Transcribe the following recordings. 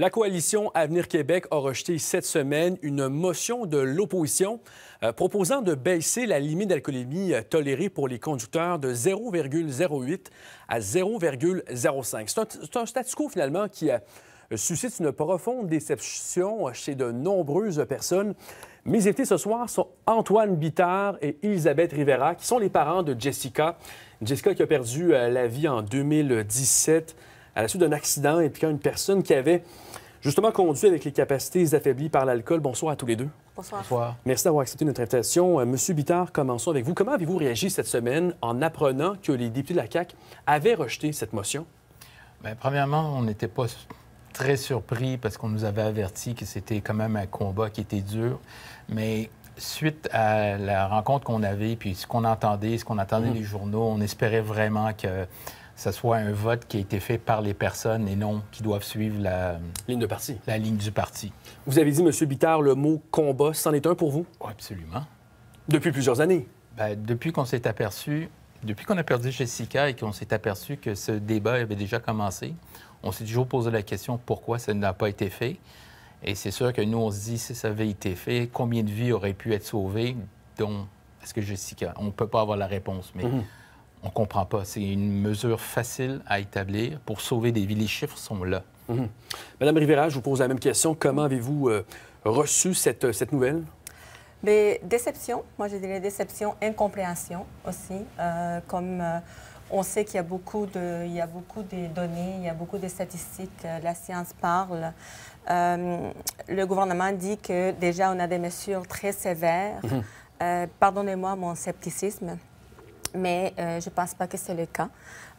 La coalition Avenir Québec a rejeté cette semaine une motion de l'opposition euh, proposant de baisser la limite d'alcoolémie euh, tolérée pour les conducteurs de 0,08 à 0,05. C'est un, statu quo finalement qui euh, suscite une profonde déception chez de nombreuses personnes. Mes invités ce soir sont Antoine Bittard et Elisabeth Rivera, qui sont les parents de Jessica. Jessica qui a perdu la vie en 2017 à la suite d'un accident impliquant une personne qui avait justement conduit avec les capacités affaiblies par l'alcool. Bonsoir à tous les deux. Bonsoir. Merci d'avoir accepté notre invitation. Euh, Monsieur Bittard, commençons avec vous. Comment avez-vous réagi cette semaine en apprenant que les députés de la CAQ avaient rejeté cette motion? Bien, premièrement, on n'était pas très surpris parce qu'on nous avait averti que c'était quand même un combat qui était dur. Mais suite à la rencontre qu'on avait, puis ce qu'on entendait, ce qu'on attendait mmh. des journaux, on espérait vraiment que soit un vote qui a été fait par les personnes et non qui doivent suivre la ligne de parti. La ligne du parti. Vous avez dit, M. Bittard, le mot combat, c'en est un pour vous? Oh, absolument. Depuis plusieurs années? Bien, depuis qu'on s'est aperçu, depuis qu'on a perdu Jessica et qu'on s'est aperçu que ce débat avait déjà commencé, on s'est toujours posé la question pourquoi ça n'a pas été fait. Et c'est sûr que nous, on se dit, si ça avait été fait, combien de vies auraient pu être sauvées, dont est-ce que Jessica? On ne peut pas avoir la réponse, mais... Mhm on ne comprend pas. C'est une mesure facile à établir pour sauver des vies. Les chiffres sont là. Mhm. Madame Rivera, je vous pose la même question. Comment avez-vous euh, reçu cette, euh, cette nouvelle? Mais déception, moi je dirais déception, incompréhension aussi, euh, comme on sait qu'il y a beaucoup de, il y a beaucoup des données, il y a beaucoup de statistiques, la science parle. le gouvernement dit que déjà on a des mesures très sévères. Mhm. Pardonnez-moi mon scepticisme mais euh, je ne pense pas que c'est le cas.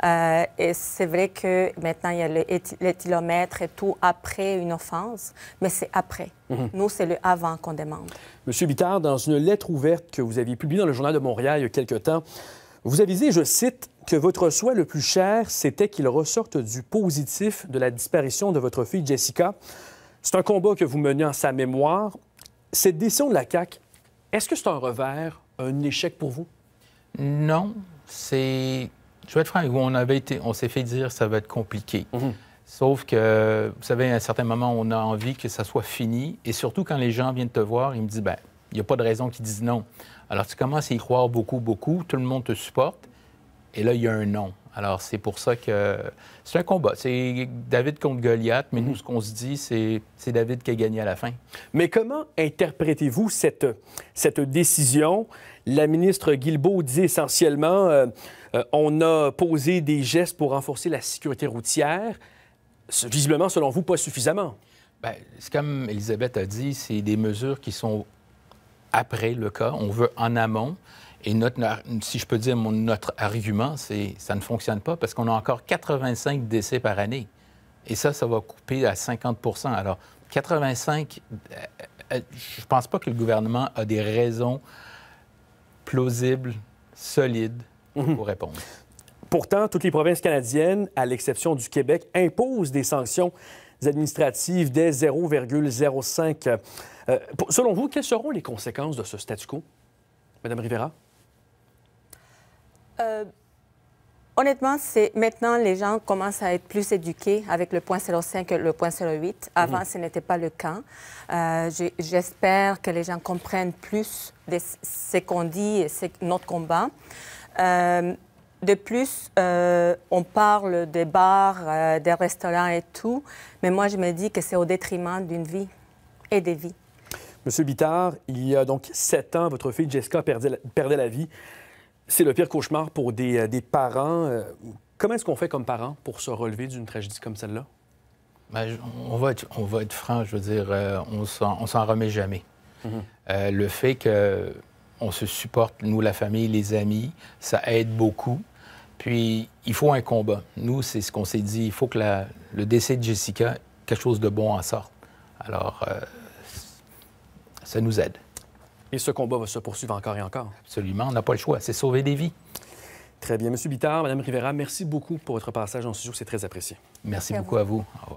Euh, et c'est vrai que maintenant, il y a kilomètres et tout après une offense, mais c'est après. Mhm. Nous, c'est le avant qu'on demande. Monsieur Bittard, dans une lettre ouverte que vous aviez publiée dans le Journal de Montréal il y a quelque temps, vous avisez, je cite, que votre souhait le plus cher, c'était qu'il ressorte du positif de la disparition de votre fille Jessica. C'est un combat que vous menez en sa mémoire. Cette décision de la CAQ, est-ce que c'est un revers, un échec pour vous? Non, c'est. Je vais être franc on, avait on s'est fait dire que ça va être compliqué. Mhm. Sauf que, vous savez, à un certain moment, on a envie que ça soit fini. Et surtout, quand les gens viennent te voir, ils me disent, ben, il n'y a pas de raison qu'ils disent non. Alors, tu commences à y croire beaucoup, beaucoup. Tout le monde te supporte. Et là, il y a un nom. Alors, c'est pour ça que c'est un combat. C'est David contre Goliath, mais nous, mhm. ce qu'on se dit, c'est David qui a gagné à la fin. Mais comment interprétez-vous cette, décision? La ministre Guilbault dit essentiellement euh, euh, on a posé des gestes pour renforcer la sécurité routière. Visiblement, selon vous, pas suffisamment. Ben, c'est comme Elisabeth a dit, c'est des mesures qui sont après le cas. On veut en amont. Et notre, si je peux dire, mon, notre argument, c'est ça ne fonctionne pas parce qu'on a encore 85 décès par année. Et ça, ça va couper à 50 Alors, 85, euh, euh, je ne pense pas que le gouvernement a des raisons plausibles, solides pour mhm. répondre. Pourtant, toutes les provinces canadiennes, à l'exception du Québec, imposent des sanctions administratives dès 0,05. Euh, selon vous, quelles seront les conséquences de ce statu quo, Madame Rivera? Euh, honnêtement, c'est maintenant les gens commencent à être plus éduqués avec le point 05 et le point 08. Avant, mhm. ce n'était pas le cas. Euh, j'espère que les gens comprennent plus de ce qu'on dit et notre combat. Euh, de plus, on parle des bars, des restaurants et tout, mais moi je me dis que c'est au détriment d'une vie et des vies. Monsieur Bittard, il y a donc sept ans, votre fille Jessica perdait la vie c'est le pire cauchemar pour des, euh, des parents. Euh, comment est-ce qu'on fait comme parents pour se relever d'une tragédie comme celle-là? Ben, on, va être, on va être franc, je veux dire, euh, on s'en remet jamais. Mhm. le fait qu'on se supporte, nous, la famille, les amis, ça aide beaucoup. Puis, il faut un combat. Nous, c'est ce qu'on s'est dit. Il faut que le décès de Jessica, quelque chose de bon en sorte. Alors, ça nous aide. Et ce combat va se poursuivre encore et encore. Absolument, on n'a pas le choix, c'est sauver des vies. Très bien. Monsieur Bittard, Madame Rivera, merci beaucoup pour votre passage en que c'est très apprécié. Merci, beaucoup à vous. À vous.